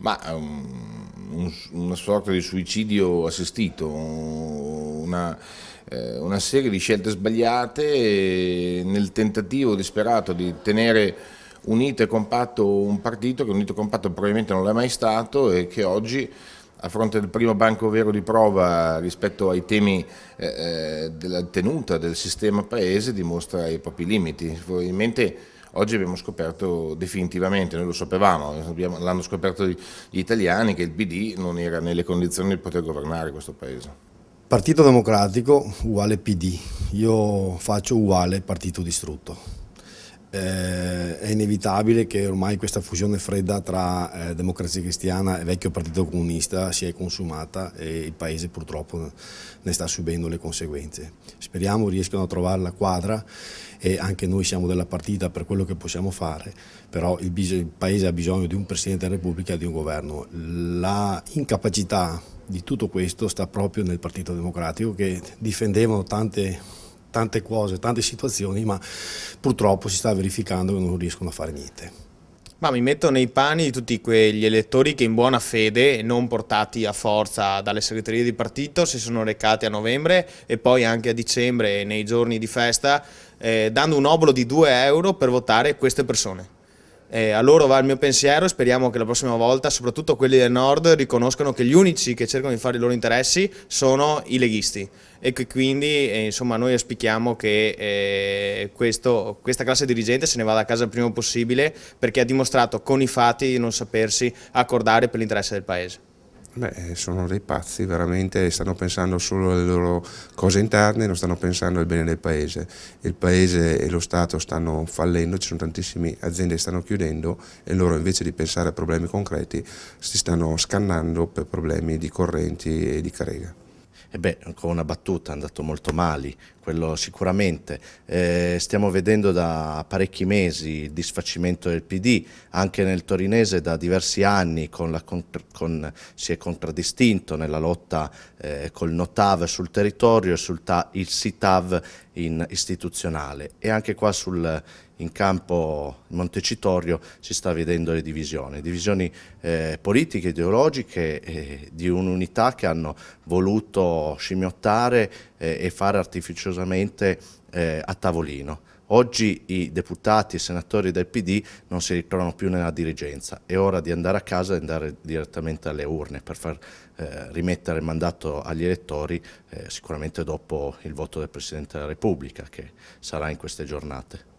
Ma um, una sorta di suicidio assistito, una, eh, una serie di scelte sbagliate nel tentativo disperato di tenere unito e compatto un partito che unito e compatto probabilmente non l'è mai stato e che oggi a fronte del primo banco vero di prova rispetto ai temi eh, eh della tenuta del sistema paese dimostra i propri limiti. Probabilmente Oggi abbiamo scoperto definitivamente, noi lo sapevamo, l'hanno scoperto gli italiani, che il PD non era nelle condizioni di poter governare questo Paese. Partito Democratico uguale PD, io faccio uguale partito distrutto eh, è inevitabile che ormai questa fusione fredda tra eh, democrazia cristiana e vecchio partito comunista si è consumata e il paese purtroppo ne sta subendo le conseguenze. Speriamo riescano a trovare la quadra e anche noi siamo della partita per quello che possiamo fare, però il, il paese ha bisogno di un Presidente della Repubblica e di un governo. La incapacità di tutto questo sta proprio nel Partito Democratico che difendevano tante tante cose, tante situazioni, ma purtroppo si sta verificando che non riescono a fare niente. Ma mi metto nei panni di tutti quegli elettori che in buona fede, non portati a forza dalle segreterie di partito, si sono recati a novembre e poi anche a dicembre nei giorni di festa, eh, dando un obolo di 2 euro per votare queste persone. Eh, a loro va il mio pensiero e speriamo che la prossima volta, soprattutto quelli del nord, riconoscano che gli unici che cercano di fare i loro interessi sono i leghisti e che quindi eh, insomma, noi auspichiamo che eh, questo, questa classe dirigente se ne vada a casa il prima possibile perché ha dimostrato con i fatti di non sapersi accordare per l'interesse del Paese. Beh, eh, sono dei pazzi, veramente stanno pensando solo alle loro cose interne, non stanno pensando al bene del paese. Il paese e lo Stato stanno fallendo, ci sono tantissime aziende che stanno chiudendo e loro invece di pensare a problemi concreti si stanno scannando per problemi di correnti e di carega. E beh, con una battuta è andato molto male, quello sicuramente. Eh, stiamo vedendo da parecchi mesi il disfacimento del PD, anche nel torinese da diversi anni con la, con, si è contraddistinto nella lotta eh, col Notav sul territorio e sul ta, il SITAV in istituzionale e anche qua sul, in campo Montecitorio si sta vedendo le divisioni, divisioni eh, politiche, ideologiche, eh, di un'unità che hanno voluto scimmiottare eh, e fare artificiosamente eh, a tavolino. Oggi i deputati e senatori del PD non si ritrovano più nella dirigenza, è ora di andare a casa e andare direttamente alle urne per far eh, rimettere il mandato agli elettori eh, sicuramente dopo il voto del Presidente della Repubblica che sarà in queste giornate.